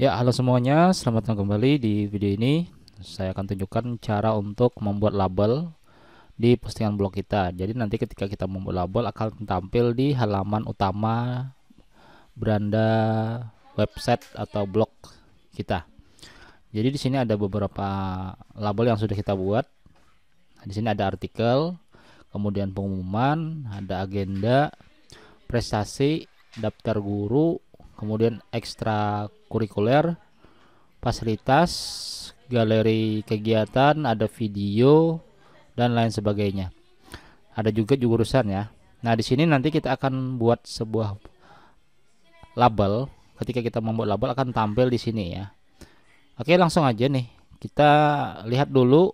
Ya, halo semuanya, selamat datang kembali di video ini. Saya akan tunjukkan cara untuk membuat label di postingan blog kita. Jadi nanti ketika kita membuat label akan tampil di halaman utama beranda website atau blog kita. Jadi di sini ada beberapa label yang sudah kita buat. Di sini ada artikel, kemudian pengumuman, ada agenda, prestasi, daftar guru, kemudian ekstra kurikuler fasilitas, galeri kegiatan, ada video dan lain sebagainya. Ada juga jurusan ya. Nah, di sini nanti kita akan buat sebuah label. Ketika kita membuat label akan tampil di sini ya. Oke, langsung aja nih. Kita lihat dulu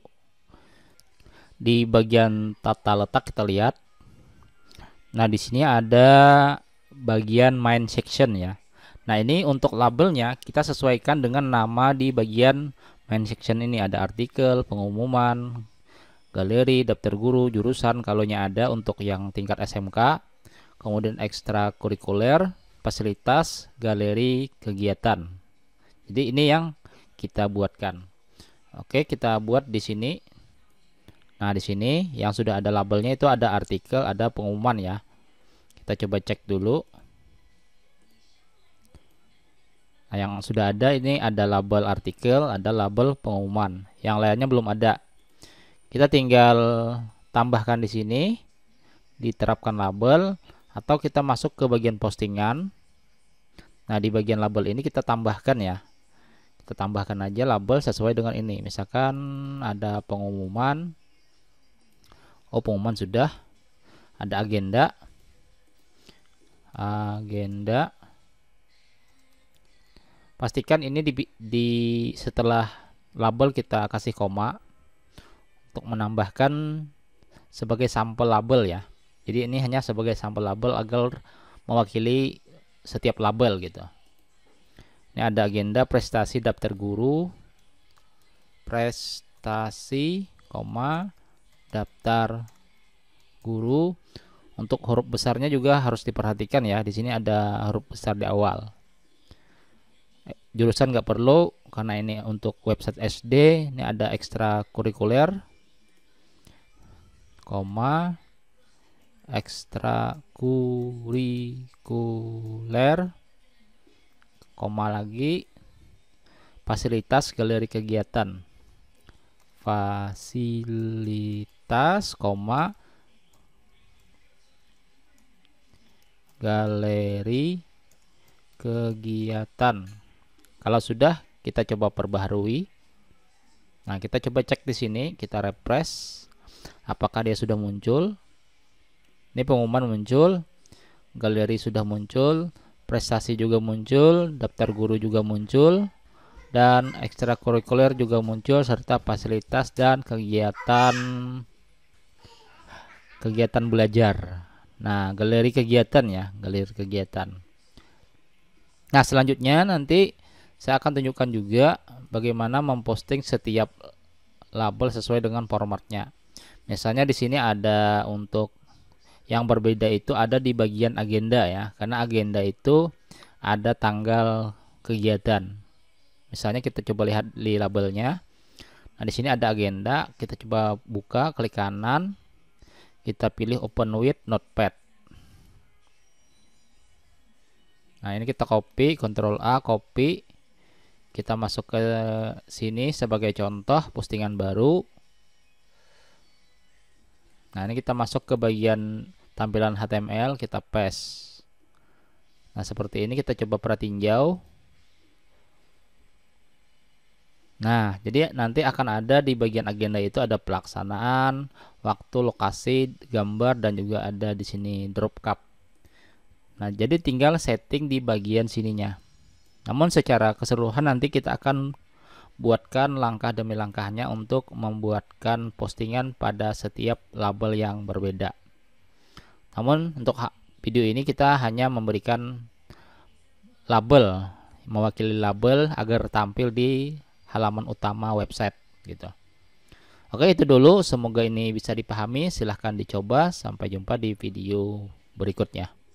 di bagian tata letak kita lihat. Nah, di sini ada bagian main section ya. Nah ini untuk labelnya kita sesuaikan dengan nama di bagian main section ini ada artikel, pengumuman, galeri, daftar guru, jurusan kalau nya ada untuk yang tingkat SMK, kemudian ekstrakurikuler, fasilitas, galeri, kegiatan. Jadi ini yang kita buatkan. Oke, kita buat di sini. Nah, di sini yang sudah ada labelnya itu ada artikel, ada pengumuman ya. Kita coba cek dulu. yang sudah ada ini ada label artikel, ada label pengumuman. Yang lainnya belum ada. Kita tinggal tambahkan di sini, diterapkan label, atau kita masuk ke bagian postingan. Nah, di bagian label ini kita tambahkan ya. Kita tambahkan aja label sesuai dengan ini. Misalkan ada pengumuman. Oh, pengumuman sudah. Ada agenda. Agenda pastikan ini di, di setelah label kita kasih koma untuk menambahkan sebagai sampel label ya jadi ini hanya sebagai sampel label agar mewakili setiap label gitu ini ada agenda prestasi daftar guru prestasi koma daftar guru untuk huruf besarnya juga harus diperhatikan ya di sini ada huruf besar di awal jurusan nggak perlu karena ini untuk website SD ini ada ekstra kurikuler, koma kurikuler, koma lagi fasilitas galeri kegiatan fasilitas koma galeri kegiatan kalau sudah, kita coba perbaharui. Nah, kita coba cek di sini, kita refresh apakah dia sudah muncul. Ini pengumuman muncul, galeri sudah muncul, prestasi juga muncul, daftar guru juga muncul, dan ekstrakurikuler juga muncul serta fasilitas dan kegiatan kegiatan belajar. Nah, galeri kegiatan ya, galeri kegiatan. Nah, selanjutnya nanti saya akan tunjukkan juga bagaimana memposting setiap label sesuai dengan formatnya. Misalnya di sini ada untuk yang berbeda itu ada di bagian agenda ya, karena agenda itu ada tanggal kegiatan. Misalnya kita coba lihat di labelnya. Nah, di sini ada agenda, kita coba buka, klik kanan, kita pilih open with notepad. Nah, ini kita copy, Ctrl A, copy kita masuk ke sini sebagai contoh postingan baru. Nah, ini kita masuk ke bagian tampilan HTML, kita paste. Nah, seperti ini kita coba perhatiin jauh. Nah, jadi nanti akan ada di bagian agenda itu ada pelaksanaan, waktu, lokasi, gambar dan juga ada di sini drop cup. Nah, jadi tinggal setting di bagian sininya. Namun secara keseluruhan nanti kita akan buatkan langkah demi langkahnya untuk membuatkan postingan pada setiap label yang berbeda. Namun untuk video ini kita hanya memberikan label, mewakili label agar tampil di halaman utama website gitu. Oke itu dulu, semoga ini bisa dipahami, silahkan dicoba, sampai jumpa di video berikutnya.